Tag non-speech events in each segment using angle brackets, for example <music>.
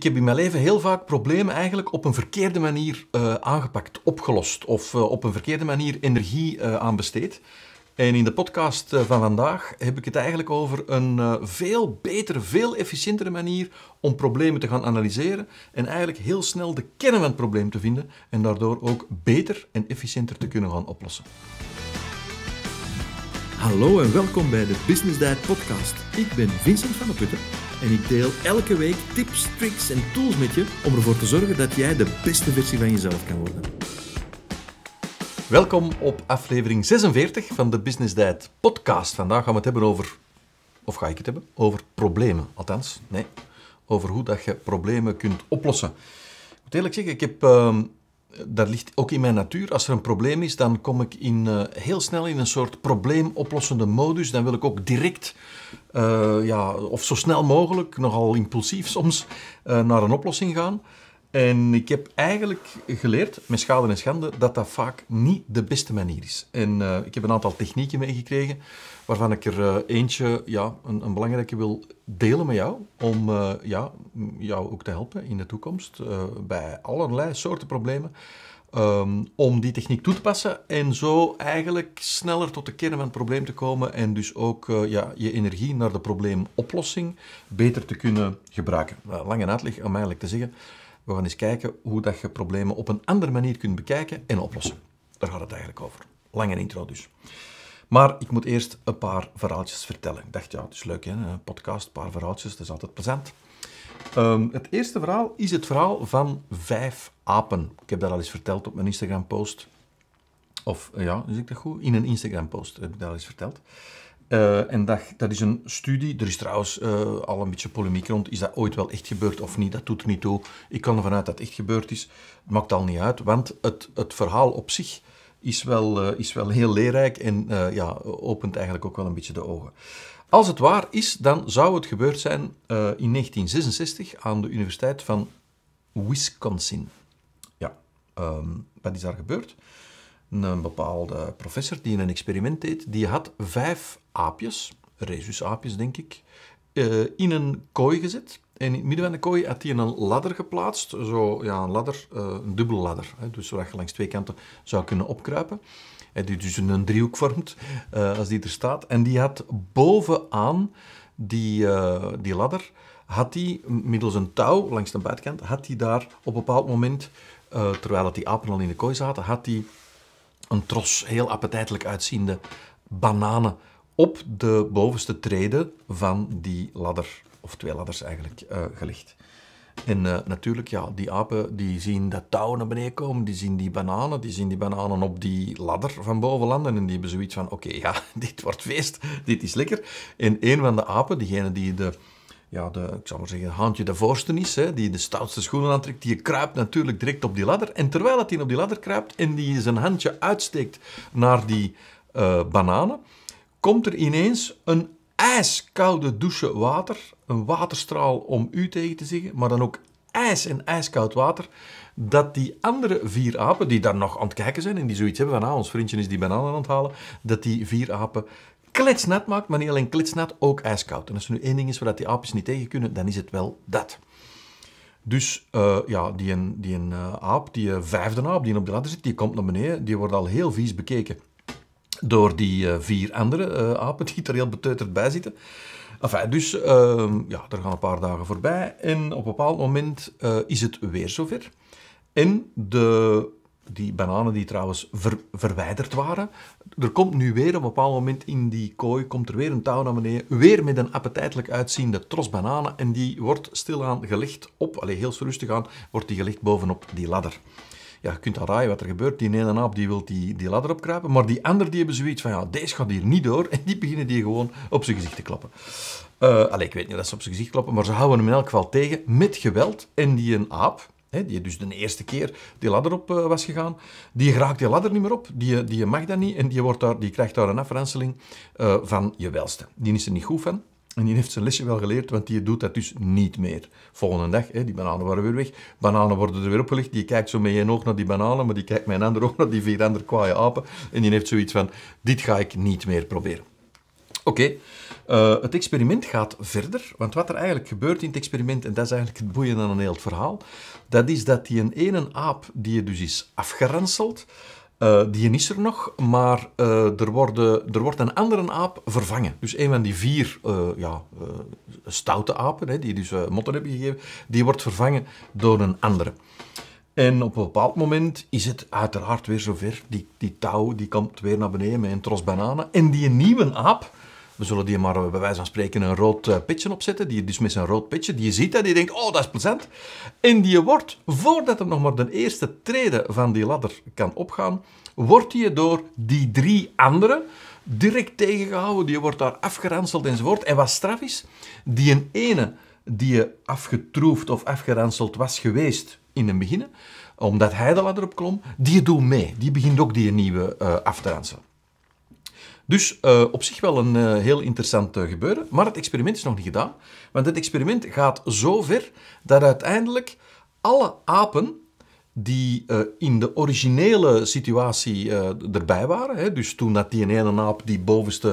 Ik heb in mijn leven heel vaak problemen eigenlijk op een verkeerde manier eh, aangepakt, opgelost of eh, op een verkeerde manier energie uh, aan besteed. En in de podcast van vandaag heb ik het eigenlijk over een veel betere, veel efficiëntere manier om problemen te gaan analyseren en eigenlijk heel snel de kern van het probleem te vinden en daardoor ook beter en efficiënter te kunnen gaan oplossen. Hallo en welkom bij de Business Diet Podcast. Ik ben Vincent van der Putten en ik deel elke week tips, tricks en tools met je om ervoor te zorgen dat jij de beste versie van jezelf kan worden. Welkom op aflevering 46 van de Business Diet Podcast. Vandaag gaan we het hebben over, of ga ik het hebben, over problemen. Althans, nee, over hoe dat je problemen kunt oplossen. Ik moet eerlijk zeggen, ik heb. Ehm, dat ligt ook in mijn natuur. Als er een probleem is, dan kom ik in, eh, heel snel in een soort probleemoplossende modus. Dan wil ik ook direct, eh, ja, of zo snel mogelijk, nogal impulsief soms, eh, naar een oplossing gaan. En ik heb eigenlijk geleerd, met schade en schande, dat dat vaak niet de beste manier is. En eh, ik heb een aantal technieken meegekregen, waarvan ik er eh, eentje, ja, een, een, belangrijke wil delen met jou, om eh, ja, jou ook te helpen in de toekomst bij allerlei soorten problemen. Ehm, om die techniek toe te passen en zo eigenlijk sneller tot de kern van het probleem te komen en dus ook ja, je energie naar de probleemoplossing beter te kunnen gebruiken. Lange lang uitleg om eigenlijk te zeggen, we gaan eens kijken hoe dat je problemen op een andere manier kunt bekijken en oplossen. Daar gaat het eigenlijk over. Lange intro dus. Maar ik moet eerst een paar verhaaltjes vertellen. Ik dacht, ja, het is leuk, hè? een podcast, een paar verhaaltjes, dat is altijd plezant. Ehm, het eerste verhaal is het verhaal van vijf apen. Ik heb dat al eens verteld op mijn Instagram-post. Of, ja, zeg ik dat goed? In een Instagram-post heb ik dat al eens verteld. Eh, en dat, dat is een studie. Er is trouwens eh, al een beetje polemiek rond. Is dat ooit wel echt gebeurd of niet? Dat doet er niet toe. Ik kan ervan uit dat het echt gebeurd is. Het maakt al niet uit, want het, het verhaal op zich is wel, eh, is wel heel leerrijk en ja, opent eigenlijk ook wel een beetje de ogen. Als het waar is, dan zou het gebeurd zijn in 1966 aan de Universiteit van Wisconsin. Ja, um, wat is daar gebeurd? een bepaalde professor die een experiment deed, die had vijf aapjes, rhesusaapjes denk ik, eh, in een kooi gezet. En in het midden van de kooi had hij een ladder geplaatst. Zo, ja, een ladder, eh, een dubbele ladder. Hè, dus zodat je langs twee kanten zou kunnen opkruipen. En die dus een driehoek vormt, eh, als die er staat. En die had bovenaan die, die ladder, had hij middels een touw langs de buitenkant, had hij daar op een bepaald moment, terwijl dat die apen al in de kooi zaten, had hij een tros heel appetijtelijk uitziende bananen op de bovenste treden van die ladder, of twee ladders eigenlijk, uh, gelegd. En eh, natuurlijk, ja, die apen die zien dat touw naar beneden komen, die zien die bananen, die zien die bananen op die ladder van boven landen en die hebben zoiets van, oké, ja, <laughs> dit wordt feest, dit is lekker. En een van de apen, diegene die de, ja, de, ik zou maar zeggen, handje de voorste is, hè, die de stoutste schoenen aantrekt, die kruipt natuurlijk direct op die ladder. En terwijl hij op die ladder kruipt en die zijn handje uitsteekt naar die eh, bananen, komt er ineens een ijskoude douche water, een waterstraal om u tegen te zeggen, maar dan ook ijs en ijskoud water, dat die andere vier apen, die daar nog aan het kijken zijn en die zoiets hebben van, ah, ons vriendje is die bananen aan het halen, dat die vier apen kletsnat maakt, maar niet alleen kletsnat, ook ijskoud. En als er nu één ding is waar die aapjes niet tegen kunnen, dan is het wel dat. Dus eh, ja, die, die een, eh, aap, die eh, vijfde aap die op de ladder zit, die komt naar beneden, die wordt al heel vies bekeken door die eh, vier andere eh, apen die er heel beteuterd bij zitten. dus ehm, ja, er gaan een paar dagen voorbij en op een bepaald moment eh, is het weer zover. En de, die bananen die trouwens verwijderd waren, er komt nu weer op een bepaald moment in die kooi, komt er weer een touw naar beneden, weer met een appetijtelijk uitziende tros bananen en die wordt stilaan gelegd op, allez, heel rustig aan, wordt die gelegd bovenop die ladder ja, je kunt al raaien wat er gebeurt. Die ene aap die wil die, die ladder opkruipen, maar die ander die hebben zoiets van, ja, deze gaat hier niet door. <laughs> En die beginnen die gewoon op zijn gezicht te klappen. Eh, allee, ik weet niet dat ze op zijn gezicht klappen, maar ze houden hem in elk geval tegen met geweld. En die een aap, die dus de eerste keer die ladder op eh, was gegaan, die raakt die ladder niet meer op, die, die mag dat niet en die, wordt daar, die krijgt daar een afranseling eh, van je welste. Die is er niet goed van. En die heeft zijn lesje wel geleerd, want die doet dat dus niet meer. Volgende dag, hè, die bananen waren weer weg. Bananen worden er weer opgelegd. Die kijkt zo met één oog naar die bananen, maar die kijkt met een ander oog <laughs> naar die vier andere kwaaie apen. En die heeft zoiets van, dit ga ik niet meer proberen. Oké, eh, het experiment gaat verder. Want wat er eigenlijk gebeurt in het experiment, en dat is eigenlijk het boeiende aan een heel verhaal, dat is dat die een ene aap die je dus is afgeranseld, eh, die is er nog, maar eh, er, worden, er wordt een andere aap vervangen. Dus een van die vier eh, ja, stoute apen, hè, die dus motten hebben gegeven, die wordt vervangen door een andere. En op een bepaald moment is het uiteraard weer zover. Die, die touw die komt weer naar beneden met een tros bananen. En die nieuwe aap, we zullen die maar eh, bij wijze van spreken een rood eh, pitje opzetten. Die dus met zijn rood pitje, die je ziet dat, die denkt, oh dat is plezant. En die wordt, voordat hem nog maar de eerste treden van die ladder kan opgaan, wordt hij door die drie anderen direct tegengehouden. Die wordt daar afgeranseld enzovoort. En wat straf is, die een ene die je afgetroefd of afgeranseld was geweest in het begin, omdat hij de ladder opklom, die doet mee. Die begint ook die nieuwe uh, af te ranselen. Dus eh, op zich wel een eh, heel interessant eh, gebeuren. Maar het experiment is nog niet gedaan. Want het experiment gaat zo ver dat uiteindelijk alle apen die in de originele situatie erbij waren. Hè, dus toen dat die ene aap die bovenste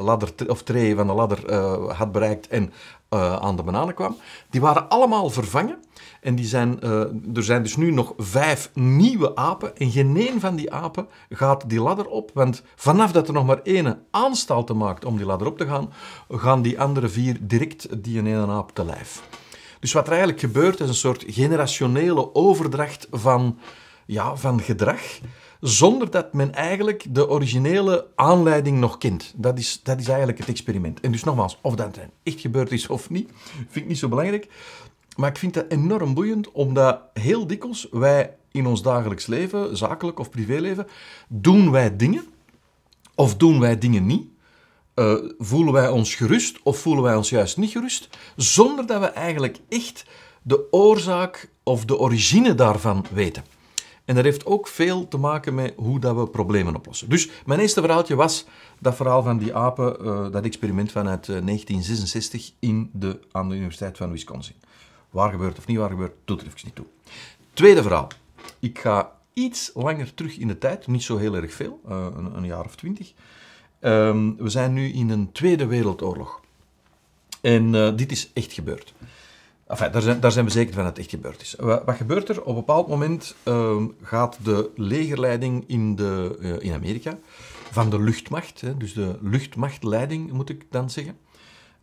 ladder of tree van de ladder had bereikt en aan de bananen kwam. Die waren allemaal vervangen en die zijn, eh, er zijn dus nu nog vijf nieuwe apen. En geen van die apen gaat die ladder op. Want vanaf dat er nog maar één aanstalte maakt om die ladder op te gaan, gaan die andere vier direct die ene aap te lijf. Dus wat er eigenlijk gebeurt is een soort generationele overdracht van, ja, van gedrag zonder dat men eigenlijk de originele aanleiding nog kent. Dat is, dat is eigenlijk het experiment. En dus nogmaals, of dat echt gebeurd is of niet, vind ik niet zo belangrijk. Maar ik vind dat enorm boeiend, omdat heel dikwijls wij in ons dagelijks leven, zakelijk of privéleven, doen wij dingen of doen wij dingen niet. Eh, voelen wij ons gerust of voelen wij ons juist niet gerust, zonder dat we eigenlijk echt de oorzaak of de origine daarvan weten. En dat heeft ook veel te maken met hoe dat we problemen oplossen. Dus mijn eerste verhaaltje was dat verhaal van die apen, eh, dat experiment vanuit eh, 1966 in de, aan de Universiteit van Wisconsin. Waar gebeurt of niet waar gebeurt, doet er niet toe. Tweede verhaal. Ik ga iets langer terug in de tijd, niet zo heel erg veel, eh, een, een jaar of twintig. Ehm, we zijn nu in een Tweede Wereldoorlog. En eh, dit is echt gebeurd. Enfin, daar zijn, daar zijn we zeker van dat het echt gebeurd is. Wat, gebeurt er? Op een bepaald moment ehm, gaat de legerleiding in, de, eh, in Amerika van de luchtmacht, hè, dus de luchtmachtleiding moet ik dan zeggen,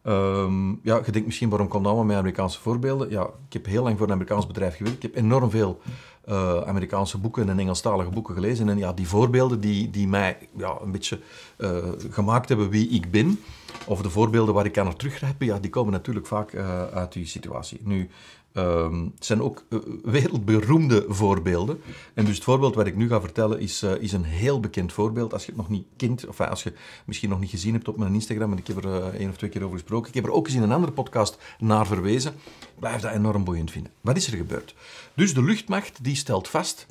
Ehm, ja, je denkt misschien, waarom komt dat allemaal met Amerikaanse voorbeelden? Ja, ik heb heel lang voor een Amerikaans bedrijf gewerkt. Ik heb enorm veel eh, Amerikaanse boeken en Engelstalige boeken gelezen. En ja, die voorbeelden die, die mij ja, een beetje eh, gemaakt hebben wie ik ben, of de voorbeelden waar ik aan naar teruggrijp, ja, die komen natuurlijk vaak eh, uit die situatie. Nu, het ehm, zijn ook eh, wereldberoemde voorbeelden. En dus het voorbeeld wat ik nu ga vertellen is, eh, is een heel bekend voorbeeld. Als je het nog niet kent, of eh, als je misschien nog niet gezien hebt op mijn Instagram, en ik heb er één of twee keer over gesproken, ik heb er ook eens in een andere podcast naar verwezen, ik blijf dat enorm boeiend vinden. Wat is er gebeurd? Dus de luchtmacht die stelt vast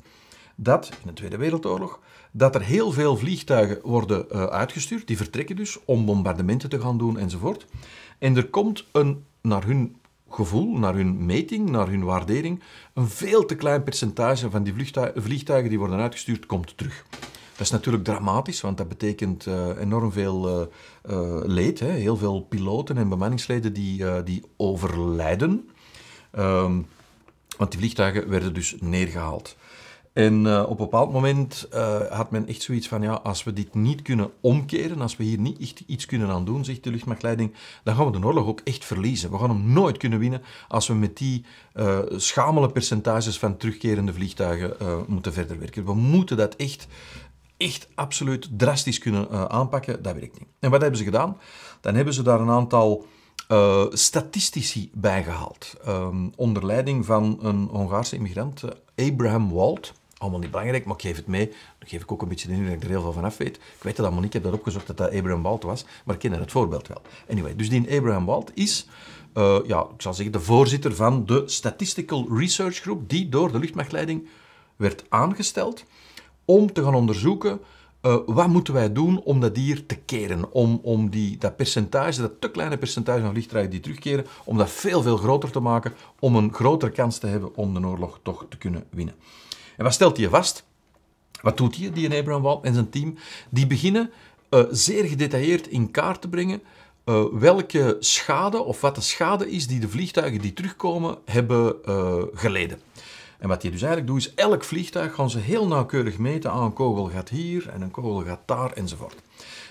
dat in de Tweede Wereldoorlog dat er heel veel vliegtuigen worden uitgestuurd, die vertrekken dus om bombardementen te gaan doen enzovoort. En er komt een, naar hun gevoel, naar hun meting, naar hun waardering, een veel te klein percentage van die vliegtuigen, die worden uitgestuurd komt terug. Dat is natuurlijk dramatisch, want dat betekent eh, enorm veel eh, eh, leed. Hè? Heel veel piloten en bemanningsleden die, die overlijden. Ehm, want die vliegtuigen werden dus neergehaald. En eh, op een bepaald moment eh, had men echt zoiets van, ja, als we dit niet kunnen omkeren, als we hier niet echt iets kunnen aan doen, zegt de luchtmachtleiding, dan gaan we de oorlog ook echt verliezen. We gaan hem nooit kunnen winnen als we met die eh, schamele percentages van terugkerende vliegtuigen moeten verder werken. We moeten dat echt, echt absoluut drastisch kunnen aanpakken. Dat werkt niet. En wat hebben ze gedaan? Dan hebben ze daar een aantal... statistici bij gehaald ehm, onder leiding van een Hongaarse immigrant, Abraham Wald allemaal niet belangrijk, maar ik geef het mee. Dan geef ik ook een beetje de indruk dat ik er heel veel van af weet. Ik weet dat allemaal niet, ik heb dat opgezocht dat dat Abraham Walt was, maar ik ken het voorbeeld wel. Anyway, dus die Abraham Walt is, eh, ja, ik zal zeggen, de voorzitter van de Statistical Research Group, die door de luchtmachtleiding werd aangesteld om te gaan onderzoeken uh, wat moeten wij doen om dat dier te keren? Om, om die, dat percentage, dat te kleine percentage van vliegtuigen die terugkeren, om dat veel, veel groter te maken, om een grotere kans te hebben om de oorlog toch te kunnen winnen. En wat stelt hij vast? Wat doet hij, die Walt en zijn team? Die beginnen eh, zeer gedetailleerd in kaart te brengen eh, welke schade of wat de schade is die de vliegtuigen die terugkomen hebben eh, geleden. En wat je dus eigenlijk doet, is elk vliegtuig gaan ze heel nauwkeurig meten. aan ah, een kogel gaat hier en een kogel gaat daar enzovoort.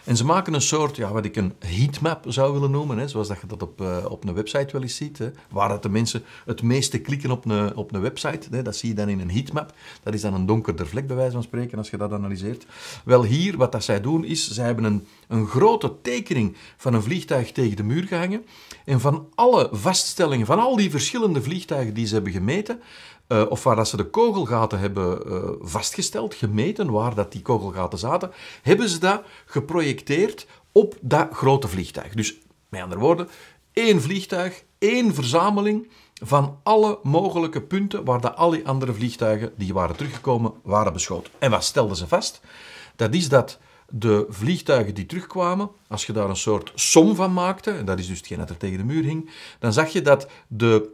En ze maken een soort, ja, wat ik een heatmap zou willen noemen, hè, zoals dat je dat op, eh, op een website wel eens ziet, hè, waar dat de mensen het meeste klikken op een, op een website. Hè, dat zie je dan in een heatmap. Dat is dan een donkerder vlek, bij wijze van spreken, als je dat analyseert. Wel hier, wat dat zij doen, is, zij hebben een, een grote tekening van een vliegtuig tegen de muur gehangen. En van alle vaststellingen, van al die verschillende vliegtuigen die ze hebben gemeten, eh, of waar dat ze de kogelgaten hebben eh, vastgesteld, gemeten, waar dat die kogelgaten zaten, hebben ze dat geprojecteerd op dat grote vliegtuig. Dus met andere woorden, één vliegtuig, één verzameling van alle mogelijke punten waar de alle andere vliegtuigen die waren teruggekomen waren beschoten. En wat stelden ze vast? Dat is dat de vliegtuigen die terugkwamen, als je daar een soort som van maakte, en dat is dus hetgeen dat er tegen de muur hing, dan zag je dat de,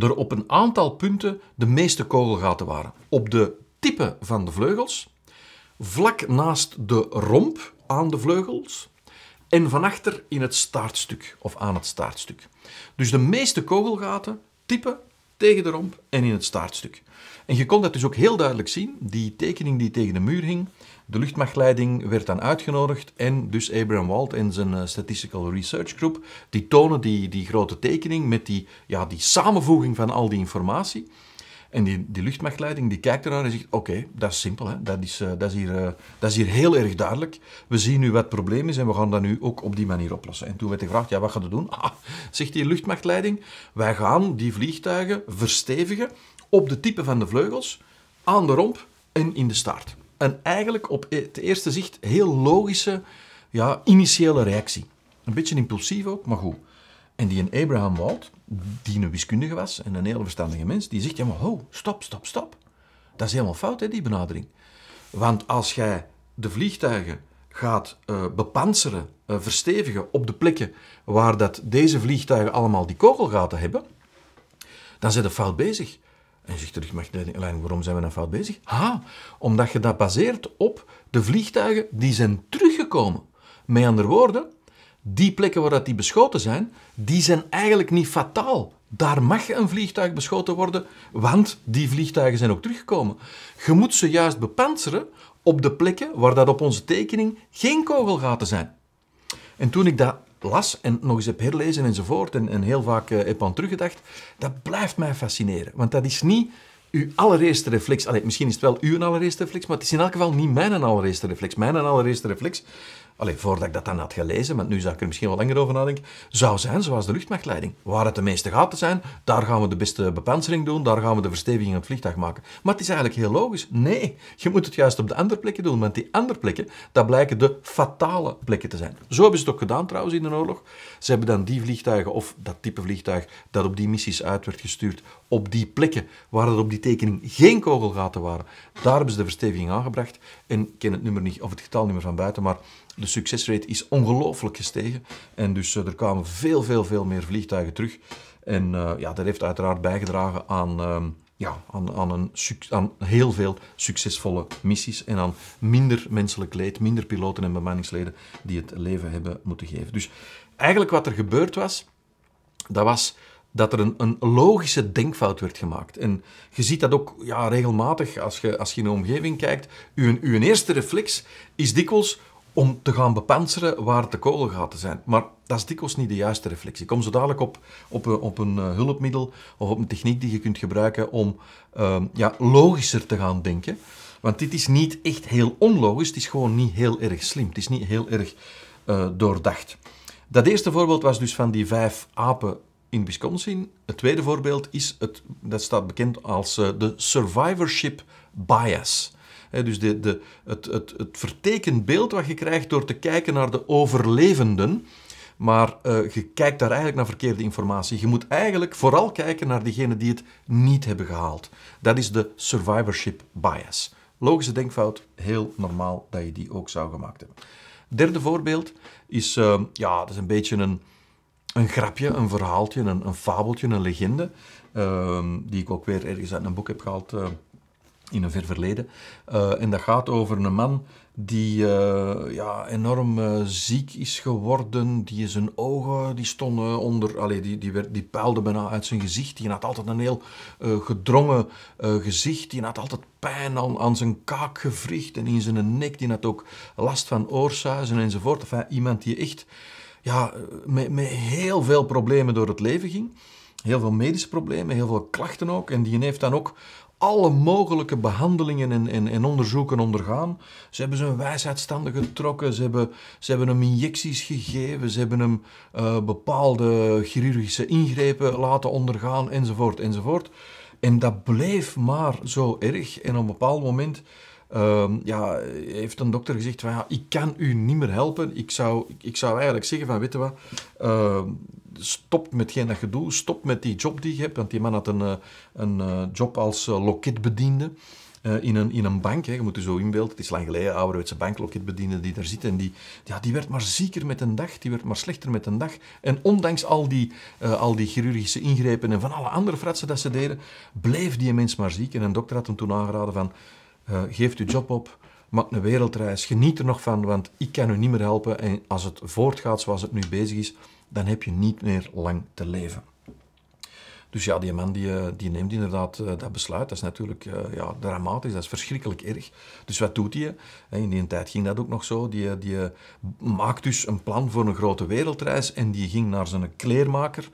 er op een aantal punten de meeste kogelgaten waren. Op de tippen van de vleugels, vlak naast de romp aan de vleugels en van achter in het staartstuk of aan het staartstuk. Dus de meeste kogelgaten typen tegen de romp en in het staartstuk. En je kon dat dus ook heel duidelijk zien. Die tekening die tegen de muur hing, de luchtmachtleiding werd dan uitgenodigd en dus Abraham Wald en zijn eh, Statistical Research Group, die tonen die, die grote tekening met die, ja, die samenvoeging van al die informatie. En die, die luchtmachtleiding die kijkt ernaar en zegt, oké, dat is simpel, hè? Dat, is, eh, dat, is hier, eh, dat is hier heel erg duidelijk. We zien nu wat het probleem is en we gaan dat nu ook op die manier oplossen. En toen werd gevraagd, ja, wat gaan we doen? Ah, zegt die luchtmachtleiding, wij gaan die vliegtuigen verstevigen op de type van de vleugels, aan de romp en in de staart. En eigenlijk op e-, het eerste zicht heel logische, ja, initiële reactie. Een beetje impulsief ook, maar goed. En die in Abraham Walt, die een wiskundige was en een hele verstandige mens, die zegt, ja maar ho, stop, stop, stop. Dat is helemaal fout, hè, die benadering. Want als jij de vliegtuigen gaat eh, bepanseren, eh, verstevigen op de plekken waar dat deze vliegtuigen allemaal die kogelgaten hebben, dan zijn ze fout bezig. En je zegt terug, waarom zijn we dan fout bezig? Ha, omdat je dat baseert op de vliegtuigen die zijn teruggekomen. Met andere woorden, die plekken waar dat die beschoten zijn, die zijn eigenlijk niet fataal. Daar mag een vliegtuig beschoten worden, want die vliegtuigen zijn ook teruggekomen. Je moet ze juist bepanseren op de plekken waar dat op onze tekening geen kogelgaten zijn. En toen ik dat las en nog eens heb herlezen enzovoort en, en heel vaak eh, heb aan teruggedacht, dat blijft mij fascineren. Want dat is niet uw allereerste reflex. Allee, misschien is het wel uw allereerste reflex, maar het is in elk geval niet mijn allereerste reflex. Mijn allereerste reflex Allee, voordat ik dat dan had gelezen, want nu zou ik er misschien wel langer over nadenken, zou zijn zoals de luchtmachtleiding. Waar het de meeste gaten zijn, daar gaan we de beste bepansering doen, daar gaan we de versteviging aan het vliegtuig maken. Maar het is eigenlijk heel logisch. Nee, je moet het juist op de andere plekken doen, want die andere plekken, dat blijken de fatale plekken te zijn. Zo hebben ze het ook gedaan trouwens in de oorlog. Ze hebben dan die vliegtuigen, of dat type vliegtuig dat op die missies uit werd gestuurd, op die plekken waar er op die tekening geen kogelgaten waren, daar hebben ze de versteviging aangebracht. En ik ken het nummer niet, of het getalnummer van buiten, maar de succesrate is ongelooflijk gestegen. En dus eh, er kwamen veel, veel, veel meer vliegtuigen terug. En eh, ja, dat heeft uiteraard bijgedragen aan, ehm, ja, aan, aan, een, aan heel veel succesvolle missies en aan minder menselijk leed, minder piloten en bemanningsleden die het leven hebben moeten geven. Dus eigenlijk wat er gebeurd was, dat was dat er een, een, logische denkfout werd gemaakt. En je ziet dat ook ja, regelmatig als je, als je in de omgeving kijkt. Uw, uw eerste reflex is dikwijls om te gaan bepanseren waar de kolen te zijn. Maar dat is dikwijls niet de juiste reflectie. kom zo dadelijk op, op, eh, op een eh, hulpmiddel of op een techniek die je kunt gebruiken om ehm, ja, logischer te gaan denken. Want dit is niet echt heel onlogisch, het is gewoon niet heel erg slim. Het is niet heel erg eh, doordacht. Dat eerste voorbeeld was dus van die vijf apen in Wisconsin. Het tweede voorbeeld is, het, dat staat bekend als de survivorship bias dus de, de, het, het, het vertekend beeld wat je krijgt door te kijken naar de overlevenden. Maar eh, je kijkt daar eigenlijk naar verkeerde informatie. Je moet eigenlijk vooral kijken naar diegenen die het niet hebben gehaald. Dat is de survivorship bias. Logische denkfout, heel normaal dat je die ook zou gemaakt hebben. Derde voorbeeld is, eh, ja, dat is een beetje een, een grapje, een verhaaltje, een, een fabeltje, een legende. Eh, die ik ook weer ergens uit een boek heb gehaald in een ver verleden. Eh, en dat gaat over een man die eh, ja, enorm eh, ziek is geworden. Die zijn ogen die stonden onder, allee, die, die, werd, die puilden bijna uit zijn gezicht. Die had altijd een heel gedrongen gezicht. Die had altijd pijn aan, aan zijn gewricht en in zijn nek. Die had ook last van oorsuizen enzovoort. iemand die echt ja, met, met heel veel problemen door het leven ging heel veel medische problemen, heel veel klachten ook. En die heeft dan ook alle mogelijke behandelingen en, en, en, onderzoeken ondergaan. Ze hebben zijn wijsheidstanden getrokken, ze hebben, ze hebben hem injecties gegeven, ze hebben hem eh, bepaalde chirurgische ingrepen laten ondergaan, enzovoort, enzovoort. En dat bleef maar zo erg. En op een bepaald moment ehm, ja, heeft een dokter gezegd van, ja, ik kan u niet meer helpen. Ik zou, ik zou eigenlijk zeggen van, weet je wat, ehm, stop met geen dat gedoe, stop met die job die je hebt. Want die man had een, eh, een eh, job als eh, loketbediende. in, een, in een bank. Hè. Je moet je zo inbeelden. Het is lang geleden, ouderwetse bankloketbediende die daar zit. En die, ja, die werd maar zieker met een dag, die werd maar slechter met een dag. En ondanks al die, al die chirurgische ingrepen en van alle andere fratsen dat ze deden, bleef die mens maar ziek. En een dokter had hem toen aangeraden van, geef je job op, maak een wereldreis, geniet er nog van, want ik kan u niet meer helpen. En als het voortgaat zoals het nu bezig is, dan heb je niet meer lang te leven. Dus ja, die man die, eh, die neemt inderdaad eh, dat besluit. Dat is natuurlijk eh, ja, dramatisch, dat is verschrikkelijk erg. Dus wat doet hij? In die tijd ging dat ook nog zo. Die, die maakt dus een plan voor een grote wereldreis en die ging naar zijn kleermaker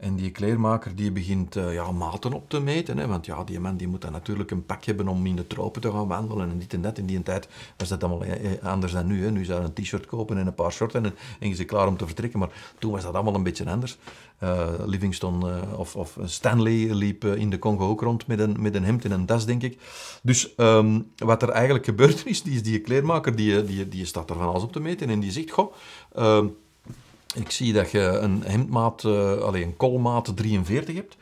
en die kleermaker die begint eh, ja, maten op te meten. Hè, want ja, die man die moet dan natuurlijk een pak hebben om in de tropen te gaan wandelen. En dit en dat. In die tijd was dat allemaal eh, eh, anders dan nu. Hè. Nu zou je een t-shirt kopen en een paar shorten en, en je zit klaar om te vertrekken. Maar toen was dat allemaal een beetje anders. Uh, Livingston of, of, Stanley liep in de Congo ook rond met een, met een hemd en een das, denk ik. Dus ehm, wat er eigenlijk gebeurd is, die, is die kleermaker die, die, die staat er van alles op te meten. En die zegt, goh... Ehm, ik zie dat je een hemdmaat, eh, alleen een kolmaat 43 hebt.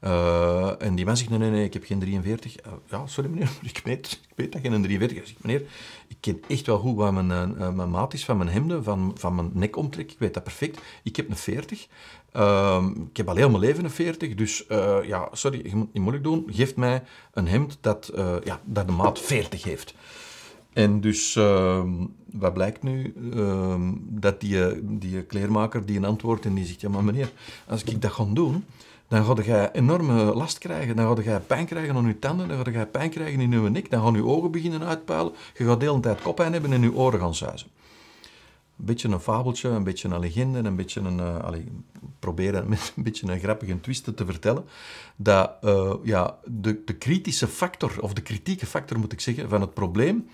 Eh, en die man zegt, nee, nee, ik heb geen 43. Eh, ja, sorry meneer, <laughs> ik weet, ik weet dat je een 43 hebt. zeg, meneer, ik ken echt wel goed wat mijn, mijn maat is van mijn hemden, van, van mijn nekomtrek. Ik weet dat perfect. Ik heb een 40. Ehm, ik heb al heel mijn leven een 40. Dus ja, sorry, je moet niet moeilijk doen. Geef mij een hemd dat, ja, dat de maat 40 heeft. En dus, ehm, wat blijkt nu? Ehm, dat die, eh, die kleermaker die een antwoord en die zegt, ja maar meneer, als ik dat ga doen, dan ga jij enorme last krijgen. Dan ga jij pijn krijgen aan je tanden, dan ga jij pijn krijgen in je nek, dan gaan je ogen beginnen uitpuilen. Je gaat de hele tijd koppijn hebben en je oren gaan zuizen. Een beetje een fabeltje, een beetje een legende, een beetje een... Uh, allee, proberen met een beetje een grappige twist te vertellen. Dat eh, ja, de, de kritische factor, of de kritieke factor moet ik zeggen, van het probleem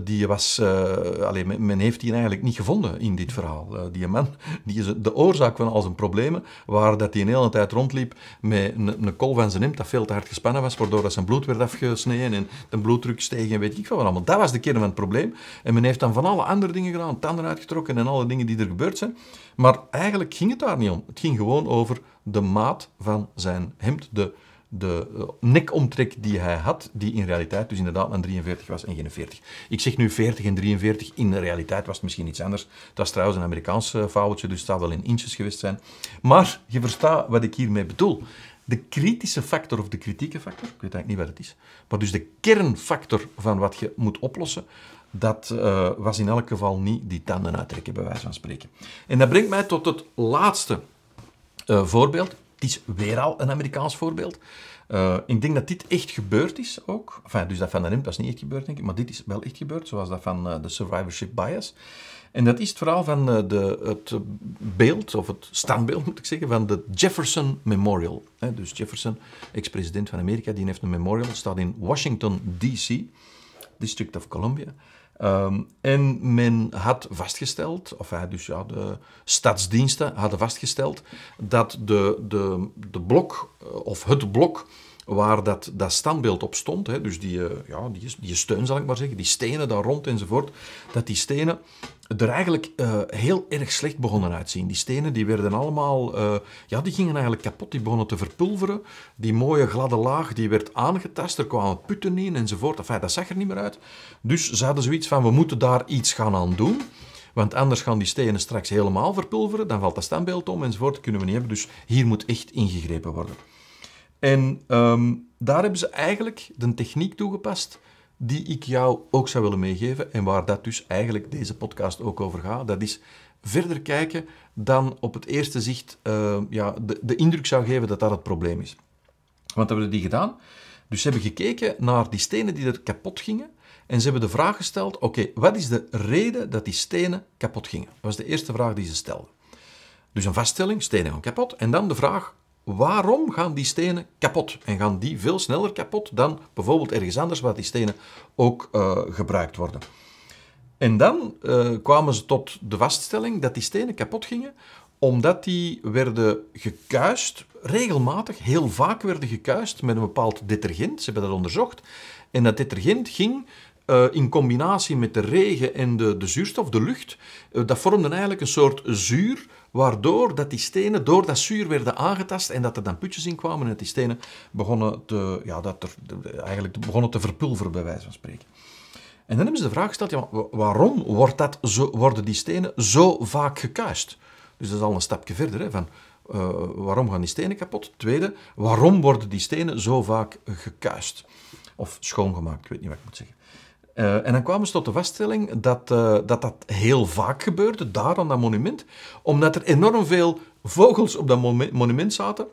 die was, eh, alleen, men, heeft die eigenlijk niet gevonden in dit verhaal. Eh, die man, <laughs> die is de oorzaak van al zijn problemen, waar dat hij een hele tijd rondliep met een, een kol van zijn hemd dat veel te hard gespannen was, waardoor dat zijn bloed werd afgesneden en de bloeddruk steeg en weet ik wat allemaal. Dat was de kern van het probleem. En men heeft dan van alle andere dingen gedaan, tanden uitgetrokken en alle dingen die er gebeurd zijn. Maar eigenlijk ging het daar niet om. Het ging gewoon over de maat van zijn hemd, de de eh, nekomtrek die hij had, die in realiteit dus inderdaad een 43 was en geen 40. Ik zeg nu 40 en 43, in de realiteit was het misschien iets anders. Dat is trouwens een Amerikaans eh, foutje, dus het zou wel in inches geweest zijn. Maar je verstaat wat ik hiermee bedoel. De kritische factor of de kritieke factor, ik weet eigenlijk niet wat het is, maar dus de kernfactor van wat je moet oplossen, dat eh, was in elk geval niet die tanden uittrekken, bij wijze van spreken. En dat brengt mij tot het laatste voorbeeld is weer al een Amerikaans voorbeeld. Eh, ik denk dat dit echt gebeurd is ook. dus dat van de NIMP is niet echt gebeurd, denk ik. Maar dit is wel echt gebeurd, zoals dat van uh, de survivorship bias. En dat is het verhaal van eh, de, het beeld, of het standbeeld moet ik zeggen, van de Jefferson Memorial. dus Jefferson, ex-president van Amerika, die heeft een memorial. Het staat in Washington, D.C., District of Columbia. Ehm, en men had vastgesteld, of hij dus ja, de stadsdiensten hadden vastgesteld, dat de, de, de blok, eh, of het blok, waar dat, dat standbeeld op stond, hè, dus die, eh, ja, die, die steun zal ik maar zeggen, die stenen daar rond enzovoort, dat die stenen er eigenlijk eh, heel erg slecht begonnen uitzien. Die stenen die werden allemaal, eh, ja, die gingen eigenlijk kapot, die begonnen te verpulveren. Die mooie gladde laag die werd aangetast, er kwamen putten in enzovoort. Enfin, dat zag er niet meer uit. Dus ze hadden zoiets van, we moeten daar iets gaan aan doen. Want anders gaan die stenen straks helemaal verpulveren, dan valt dat standbeeld om enzovoort, dat kunnen we niet hebben. Dus hier moet echt ingegrepen worden. En ehm, daar hebben ze eigenlijk de techniek toegepast die ik jou ook zou willen meegeven en waar dat dus eigenlijk deze podcast ook over gaat. Dat is verder kijken dan op het eerste zicht ehm, ja, de, de, indruk zou geven dat dat het probleem is. Want hebben we die gedaan? Dus ze hebben gekeken naar die stenen die er kapot gingen en ze hebben de vraag gesteld, oké, wat is de reden dat die stenen kapot gingen? Dat was de eerste vraag die ze stelden. Dus een vaststelling, stenen gaan kapot. En dan de vraag, waarom gaan die stenen kapot? En gaan die veel sneller kapot dan bijvoorbeeld ergens anders waar die stenen ook eh, gebruikt worden? En dan eh, kwamen ze tot de vaststelling dat die stenen kapot gingen omdat die werden gekuist, regelmatig, heel vaak werden gekuist met een bepaald detergent. Ze hebben dat onderzocht. En dat detergent ging eh, in combinatie met de regen en de, de zuurstof, de lucht, eh, dat vormde eigenlijk een soort zuur, waardoor dat die stenen door dat zuur werden aangetast en dat er dan putjes in kwamen en dat die stenen begonnen te, ja, dat er, eigenlijk begonnen te verpulveren, bij wijze van spreken. En dan hebben ze de vraag gesteld, ja, waarom wordt dat zo, worden die stenen zo vaak gekuist? Dus dat is al een stapje verder, hè, van eh, waarom gaan die stenen kapot? Tweede, waarom worden die stenen zo vaak gekuist? Of schoongemaakt, ik weet niet wat ik moet zeggen. Eh, en dan kwamen ze tot de vaststelling dat, eh, dat dat heel vaak gebeurde, daar aan dat monument, omdat er enorm veel vogels op dat monument zaten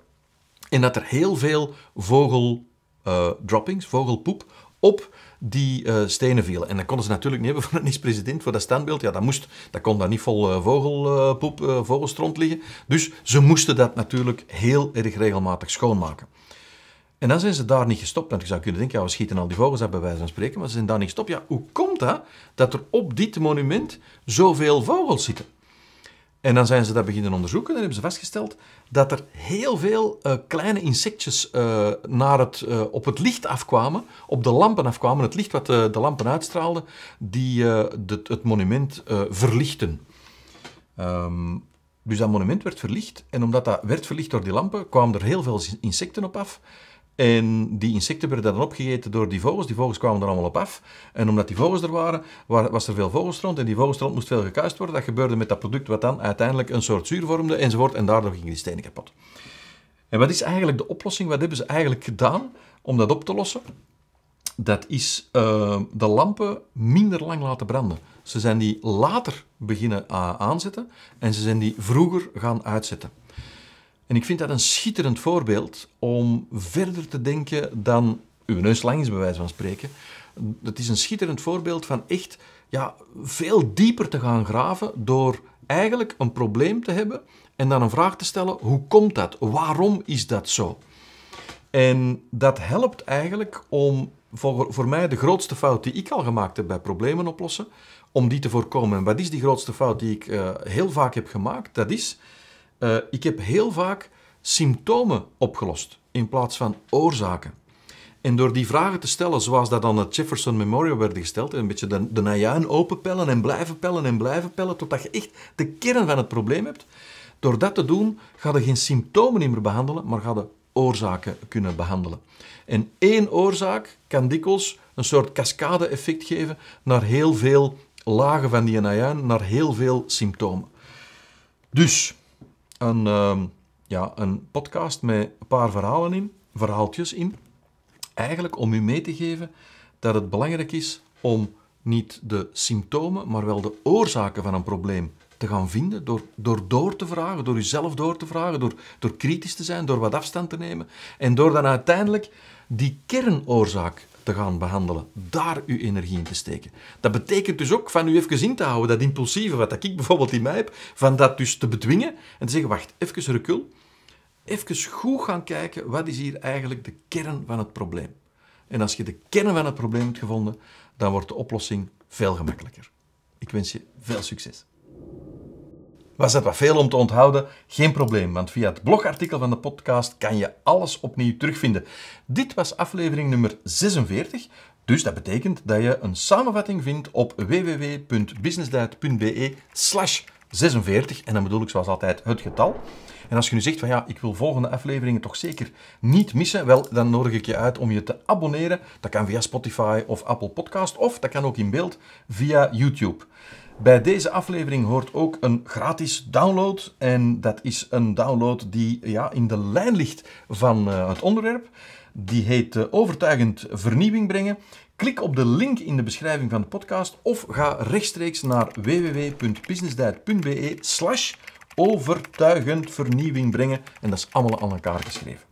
en dat er heel veel vogeldroppings, eh, vogelpoep, op die stenen vielen. En dan konden ze natuurlijk niet hebben <laughs> van een is-president voor dat standbeeld. Ja, dat, moest, dat kon daar niet vol vogelpoep, vogelstront liggen. Dus ze moesten dat natuurlijk heel erg regelmatig schoonmaken. En dan zijn ze daar niet gestopt. Want je zou kunnen denken, ja, we schieten al die vogels af bij wijze van spreken, maar ze zijn daar niet gestopt. Ja, hoe komt dat dat er op dit monument zoveel vogels zitten? En dan zijn ze dat beginnen onderzoeken en hebben ze vastgesteld dat er heel veel eh, kleine insectjes eh, naar het, eh, op het licht afkwamen, op de lampen afkwamen, het licht wat de lampen uitstraalde, die de, het monument verlichten. Ehm, dus dat monument werd verlicht en omdat dat werd verlicht door die lampen kwamen er heel veel insecten op af. En die insecten werden dan opgegeten door die vogels. Die vogels kwamen er allemaal op af. En omdat die vogels er waren, was er veel vogelstront. En die vogelstront moest veel gekuist worden. Dat gebeurde met dat product wat dan uiteindelijk een soort zuur vormde enzovoort. En daardoor gingen die stenen kapot. En wat is eigenlijk de oplossing? Wat hebben ze eigenlijk gedaan om dat op te lossen? Dat is eh, de lampen minder lang laten branden. Ze zijn die later beginnen eh, aanzetten en ze zijn die vroeger gaan uitzetten. En ik vind dat een schitterend voorbeeld om verder te denken dan uw neus langs, bij wijze van spreken. Dat is een schitterend voorbeeld van echt ja, veel dieper te gaan graven door eigenlijk een probleem te hebben en dan een vraag te stellen: hoe komt dat? Waarom is dat zo? En dat helpt eigenlijk om, voor, voor mij de grootste fout die ik al gemaakt heb bij problemen oplossen, om die te voorkomen. wat is die grootste fout die ik eh, heel vaak heb gemaakt? Dat is eh, ik heb heel vaak symptomen opgelost in plaats van oorzaken. En door die vragen te stellen, zoals dat aan het Jefferson Memorial werd gesteld, een beetje de, de openpellen en blijven pellen en blijven pellen, totdat je echt de kern van het probleem hebt. Door dat te doen, ga je geen symptomen meer behandelen, maar ga je oorzaken kunnen behandelen. En één oorzaak kan dikwijls een soort cascade-effect geven naar heel veel lagen van die najuin, naar heel veel symptomen. Dus een, ehm, ja, een podcast met een paar verhalen in, verhaaltjes in. Eigenlijk om u mee te geven dat het belangrijk is om niet de symptomen, maar wel de oorzaken van een probleem te gaan vinden, door, door door te vragen, door uzelf door te vragen, door, door kritisch te zijn, door wat afstand te nemen en door dan uiteindelijk die kernoorzaak te gaan behandelen. Daar uw energie in te steken. Dat betekent dus ook van u even in te houden, dat impulsieve wat dat ik bijvoorbeeld in mij heb, van dat dus te bedwingen en te zeggen, wacht, even recul. Even goed gaan kijken, wat is hier eigenlijk de kern van het probleem? En als je de kern van het probleem hebt gevonden, dan wordt de oplossing veel gemakkelijker. Ik wens je veel succes. Was dat wat veel om te onthouden? Geen probleem, want via het blogartikel van de podcast kan je alles opnieuw terugvinden. Dit was aflevering nummer 46. Dus dat betekent dat je een samenvatting vindt op www.businessduit.be slash 46. En dan bedoel ik zoals altijd het getal. En als je nu zegt van ja, ik wil volgende afleveringen toch zeker niet missen, wel, dan nodig ik je uit om je te abonneren. Dat kan via Spotify of Apple Podcast of dat kan ook in beeld via YouTube. Bij deze aflevering hoort ook een gratis download. En dat is een download die ja, in de lijn ligt van eh, het onderwerp. Die heet eh, Overtuigend Vernieuwing Brengen. Klik op de link in de beschrijving van de podcast of ga rechtstreeks naar www.businessdiet.be slash overtuigend vernieuwing brengen. En dat is allemaal aan elkaar geschreven.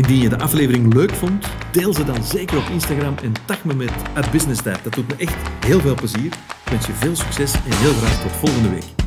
Indien je de aflevering leuk vond, deel ze dan zeker op Instagram en tag me met @businesstijd. Dat doet me echt heel veel plezier. Ik wens je veel succes en heel graag tot volgende week.